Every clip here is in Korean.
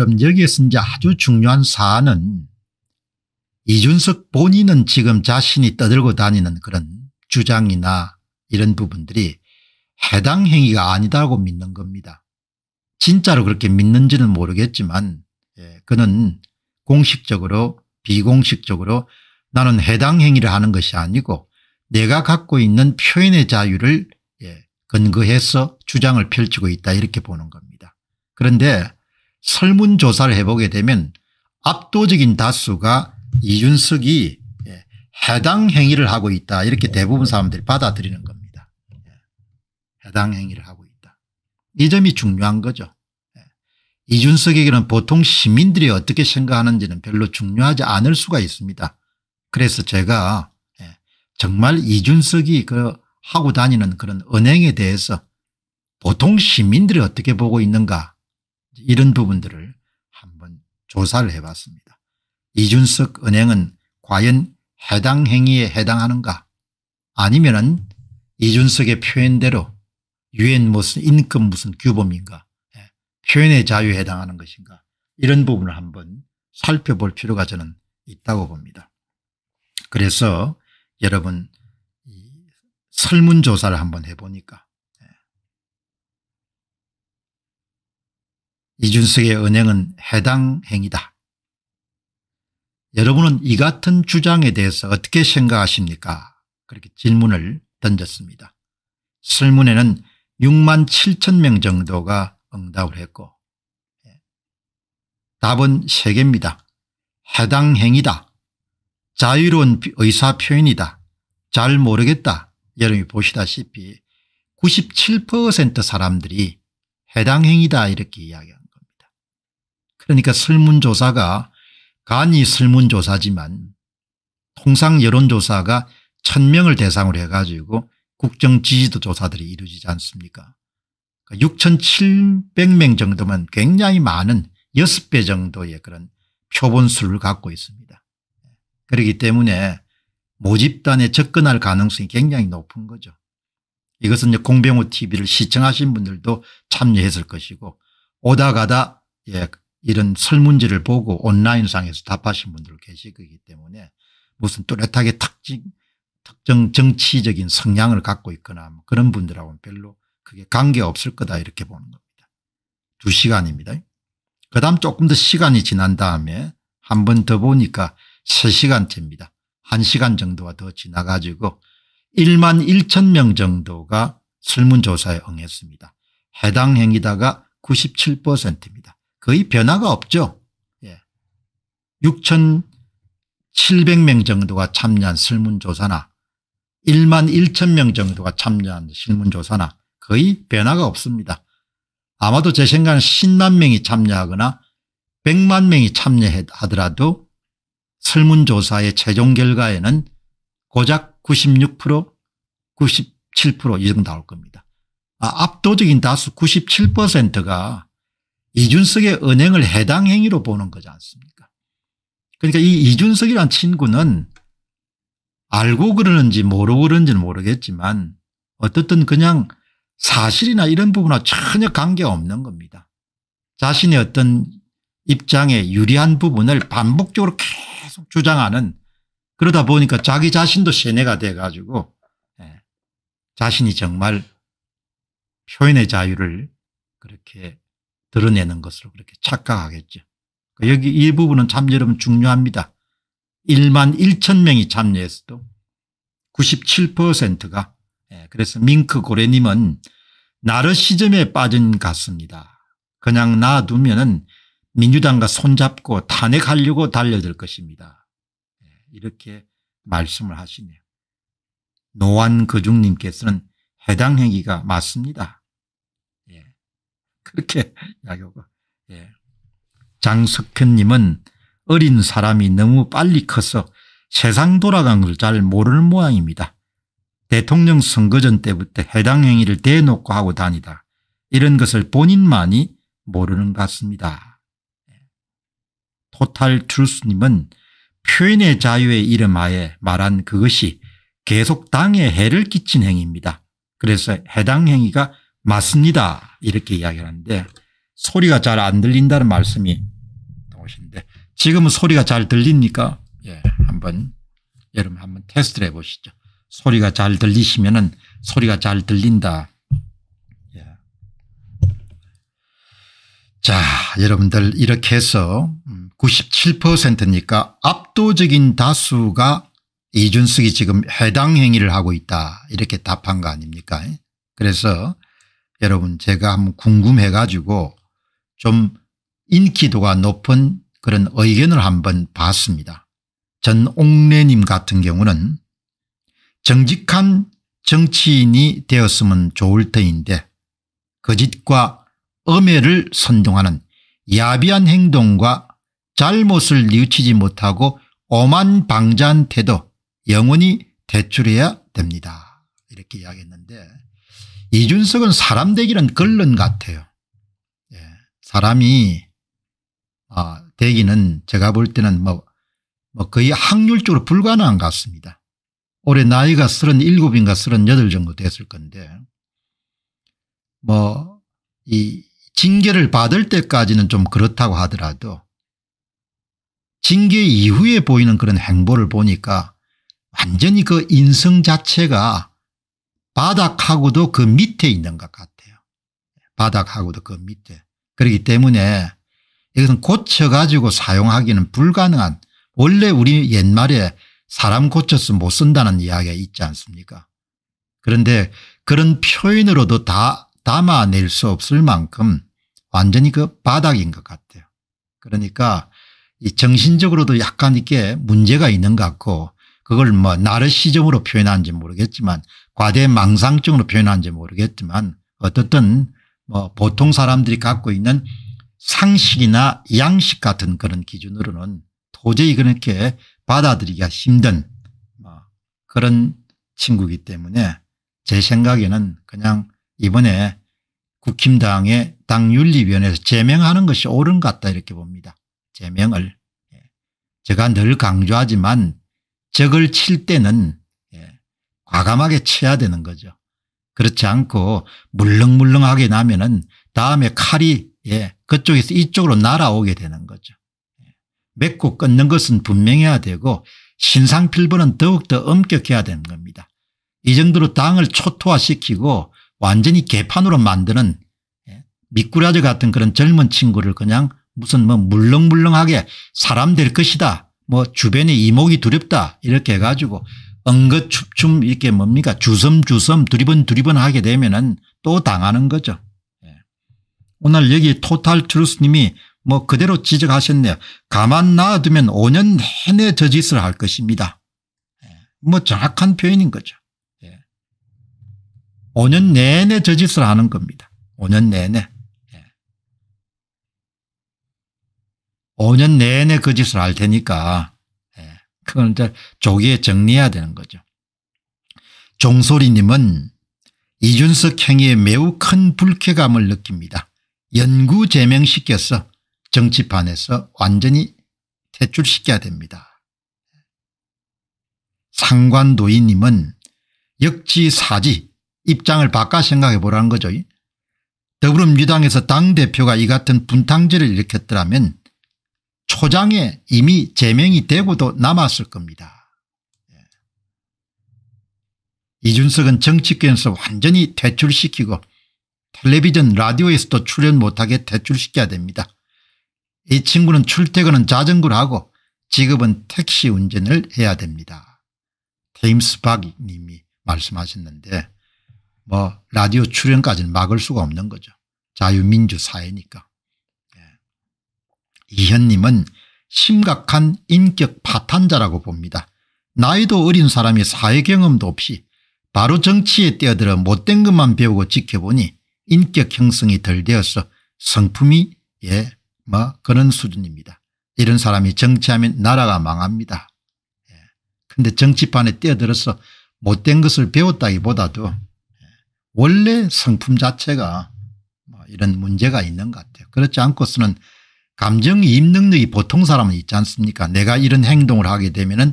여러 여기에서 이제 아주 중요한 사안은 이준석 본인은 지금 자신이 떠들고 다니는 그런 주장이나 이런 부분들이 해당 행위가 아니다고 믿는 겁니다. 진짜로 그렇게 믿는지는 모르겠지만 예, 그는 공식적으로 비공식적으로 나는 해당 행위를 하는 것이 아니고 내가 갖고 있는 표현의 자유를 예, 근거해서 주장을 펼치고 있다 이렇게 보는 겁니다. 그런데 설문조사를 해보게 되면 압도적인 다수가 이준석이 예, 해당 행위를 하고 있다 이렇게 대부분 사람들이 받아들이는 겁니다. 예, 해당 행위를 하고 있다. 이 점이 중요한 거죠. 예, 이준석에게는 보통 시민들이 어떻게 생각하는지는 별로 중요하지 않을 수가 있습니다. 그래서 제가 정말 이준석이 그 하고 다니는 그런 은행에 대해서 보통 시민들이 어떻게 보고 있는가 이런 부분들을 한번 조사를 해봤습니다. 이준석 은행은 과연 해당 행위에 해당하는가 아니면 은 이준석의 표현대로 유엔 무슨 인권 무슨 규범인가 예, 표현의 자유에 해당하는 것인가 이런 부분을 한번 살펴볼 필요가 저는 있다고 봅니다. 그래서 여러분 설문조사를 한번 해보니까 이준석의 언행은 해당 행위다. 여러분은 이 같은 주장에 대해서 어떻게 생각하십니까? 그렇게 질문을 던졌습니다. 설문에는 6만 7천 명 정도가 응답을 했고 예. 답은 3개입니다. 해당 행위다. 자유로운 의사표현이다. 잘 모르겠다. 여러분이 보시다시피 97% 사람들이 해당 행위다 이렇게 이야기합니다. 그러니까 설문조사가 간이 설문조사지만 통상 여론조사가 1000명을 대상으로 해가지고 국정 지지도 조사들이 이루어지지 않습니까 6,700명 그러니까 정도면 굉장히 많은 6배 정도의 그런 표본수를 갖고 있습니다. 그렇기 때문에 모집단에 접근할 가능성이 굉장히 높은 거죠. 이것은 공병호 TV를 시청하신 분들도 참여했을 것이고 오다 가다 예, 이런 설문지를 보고 온라인상에서 답하신 분들 계시기 때문에 무슨 뚜렷하게 특징, 특정 정치적인 성향을 갖고 있거나 뭐 그런 분들하고는 별로 그게 관계없을 거다 이렇게 보는 겁니다. 두 시간입니다. 그 다음 조금 더 시간이 지난 다음에 한 번 더 보니까 3시간째입니다. 1시간 정도가 더 지나가지고 1만 1천 명 정도가 설문조사에 응했습니다. 해당 행위다가 97%입니다. 거의 변화가 없죠. 6,700명 예. 정도가 참여한 설문조사나 1만 1천 명 정도가 참여한 실문조사나 거의 변화가 없습니다. 아마도 제 생각에는 10만 명이 참여하거나 100만 명이 참여하더라도 설문조사의 최종 결과에는 고작 96% 97%이 정도 나올 겁니다. 아, 압도적인 다수 97%가 이준석의 은행을 해당 행위로 보는 거지 않습니까? 그러니까 이 이준석이란 친구는 알고 그러는지 모르고 그러는지는 모르겠지만 어떻든 그냥 사실이나 이런 부분과 전혀 관계없는 겁니다. 자신의 어떤 입장에 유리한 부분을 반복적으로 계속 주장하는 그러다 보니까 자기 자신도 세뇌가 돼가지고 예, 자신이 정말 표현의 자유를 그렇게 드러내는 것으로 그렇게 착각하겠죠. 여기 이 부분은 참 여러분 중요합니다. 1만 1천 명이 참여했어도 97%가 예, 그래서 밍크 고래님은 나르시즘에 빠진 같습니다. 그냥 놔두면은 민주당과 손잡고 탄핵하려고 달려들 것입니다. 예, 이렇게 말씀을 하시네요. 노안 거중님께서는 해당 행위가 맞습니다. 그렇게 약효가. 예. 장석현님은 어린 사람이 너무 빨리 커서 세상 돌아간 걸 잘 모르는 모양입니다. 대통령 선거전 때부터 해당 행위를 대놓고 하고 다니다 이런 것을 본인만이 모르는 것 같습니다. 예. 토탈 트루스님은 표현의 자유의 이름하에 말한 그것이 계속 당에 해를 끼친 행위입니다. 그래서 해당 행위가 맞습니다. 이렇게 이야기하는데 소리가 잘 안 들린다는 말씀이 나오시는데 지금은 소리가 잘 들립니까? 예, 한번 여러분 한번 테스트를 해보시죠. 소리가 잘 들리시면은 소리가 잘 들린다. 예. 자, 여러분들 이렇게 해서 97%니까 음, 압도적인 다수가 이준석이 지금 해당 행위를 하고 있다 이렇게 답한 거 아닙니까? 그래서 여러분 제가 한번 궁금해 가지고 좀 인기도가 높은 그런 의견을 한번 봤습니다. 전옥래님 같은 경우는 정직한 정치인이 되었으면 좋을 터인데 거짓과 그 엄해를 선동하는 야비한 행동과 잘못을 뉘우치지 못하고 오만방자한 태도 영원히 대출해야 됩니다. 이렇게 이야기했는데 이준석은 사람 되기는 걸른 같아요. 예. 사람이 어, 되기는 제가 볼 때는 뭐, 뭐 거의 확률적으로 불가능한 것 같습니다. 올해 나이가 37인가 38 정도 됐을 건데 뭐 이 징계를 받을 때까지는 좀 그렇다고 하더라도 징계 이후에 보이는 그런 행보를 보니까 완전히 그 인성 자체가 바닥하고도 그 밑에 있는 것 같아요. 바닥하고도 그 밑에. 그렇기 때문에 이것은 고쳐가지고 사용하기는 불가능한 원래 우리 옛말에 사람 고쳐서 못 쓴다는 이야기가 있지 않습니까 그런데 그런 표현으로도 다 담아낼 수 없을 만큼 완전히 그 바닥인 것 같아요. 그러니까 이 정신적으로도 약간 이게 문제가 있는 것 같고 그걸 뭐 나르시즘으로 표현하는지 모르겠지만 과대망상증으로 표현하는지 모르겠지만 어떻든 뭐 보통 사람들이 갖고 있는 상식이나 양식 같은 그런 기준으로는 도저히 그렇게 받아들이기가 힘든 뭐 그런 친구기 이 때문에 제 생각에는 그냥 이번에 국힘당의 당윤리위원회에서 제명하는 것이 옳은 것 같다 이렇게 봅니다. 제명을. 예. 제가 늘 강조하지만 적을 칠 때는 과감하게 쳐야 되는 거죠. 그렇지 않고 물렁물렁하게 나면은 다음에 칼이 예, 그쪽에서 이쪽으로 날아오게 되는 거죠. 예. 맺고 끊는 것은 분명해야 되고 신상필보는 더욱더 엄격해야 되는 겁니다. 이 정도로 당을 초토화시키고 완전히 개판으로 만드는 예, 미꾸라지 같은 그런 젊은 친구를 그냥 무슨 뭐 물렁물렁하게 사람 될 것이다. 뭐 주변에 이목이 두렵다 이렇게 해가지고 엉거춥춤 이게 뭡니까 주섬주섬 두리번 두리번 하게 되면은 또 당하는 거죠. 예. 오늘 여기 토탈 트루스님이 뭐 그대로 지적하셨네요. 가만 놔두면 5년 내내 저 짓을 할 것입니다. 예. 뭐 정확한 표현인 거죠. 5년 예. 내내 저 짓을 하는 겁니다. 5년 내내. 5년 내내 그 짓을 할 테니까 그건 이제 조기에 정리해야 되는 거죠. 종소리님은 이준석 행위에 매우 큰 불쾌감을 느낍니다. 연구 제명시켜서 정치판에서 완전히 퇴출시켜야 됩니다. 상관도인님은 역지사지 입장을 바꿔 생각해 보라는 거죠. 더불어민주당에서 당대표가 이 같은 분탕질을 일으켰더라면 초장에 이미 제명이 되고도 남았을 겁니다. 예. 이준석은 정치권에서 완전히 퇴출시키고 텔레비전 라디오에서도 출연 못하게 퇴출시켜야 됩니다. 이 친구는 출퇴근은 자전거를 하고 직업은 택시 운전을 해야 됩니다. 테임스 박님이 말씀하셨는데 뭐 라디오 출연까지는 막을 수가 없는 거죠. 자유민주 사회니까. 이현님은 심각한 인격 파탄자라고 봅니다. 나이도 어린 사람이 사회 경험도 없이 바로 정치에 뛰어들어 못된 것만 배우고 지켜보니 인격 형성이 덜 되어서 성품이 예뭐 그런 수준입니다. 이런 사람이 정치하면 나라가 망합니다. 그데 예. 정치판에 뛰어들어서 못된 것을 배웠다기보다도 예, 원래 성품 자체가 뭐 이런 문제가 있는 것 같아요. 그렇지 않고서는 감정이입 능력이 보통 사람은 있지 않습니까 내가 이런 행동을 하게 되면 은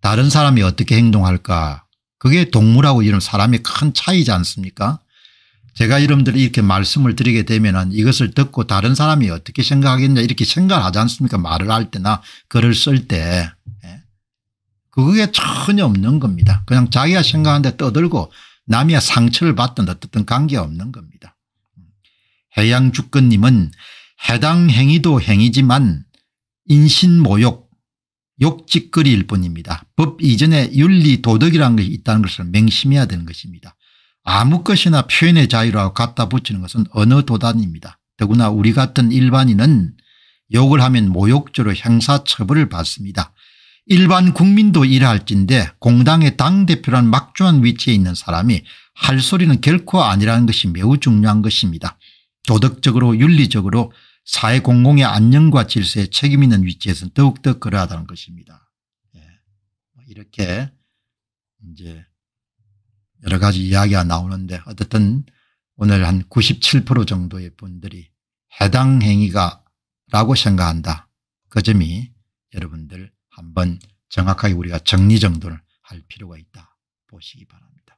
다른 사람이 어떻게 행동할까 그게 동물하고 이런 사람의 큰 차이지 않습니까 제가 여러분들 이렇게 말씀을 드리게 되면 은 이것을 듣고 다른 사람이 어떻게 생각하겠냐 이렇게 생각을 하지 않습니까 말을 할 때나 글을 쓸때 예. 그게 전혀 없는 겁니다. 그냥 자기가 생각하는데 떠들고 남이야 상처를 받든 어떻든 관계없는 겁니다. 음. 해양주권님은 해당 행위도 행위지만 인신모욕 욕짓거리일 뿐입니다. 법 이전에 윤리 도덕이라는 것이 있다는 것을 맹심해야 되는 것입니다. 아무 것이나 표현의 자유라고 갖다 붙이는 것은 언어 도단입니다. 더구나 우리 같은 일반인은 욕을 하면 모욕죄로 형사처벌을 받습니다. 일반 국민도 일할진데 공당의 당대표란 막중한 위치에 있는 사람이 할 소리는 결코 아니라는 것이 매우 중요한 것입니다. 도덕적으로 윤리적으로 사회 공공의 안녕과 질서에 책임 있는 위치에서는 더욱더 그러하다는 것입니다. 예. 뭐 이렇게 이제 여러 가지 이야기가 나오는데 어쨌든 오늘 한 97% 정도의 분들이 해당 행위가 라고 생각한다. 그 점이 여러분들 한번 정확하게 우리가 정리 정돈을 할 필요가 있다 보시기 바랍니다.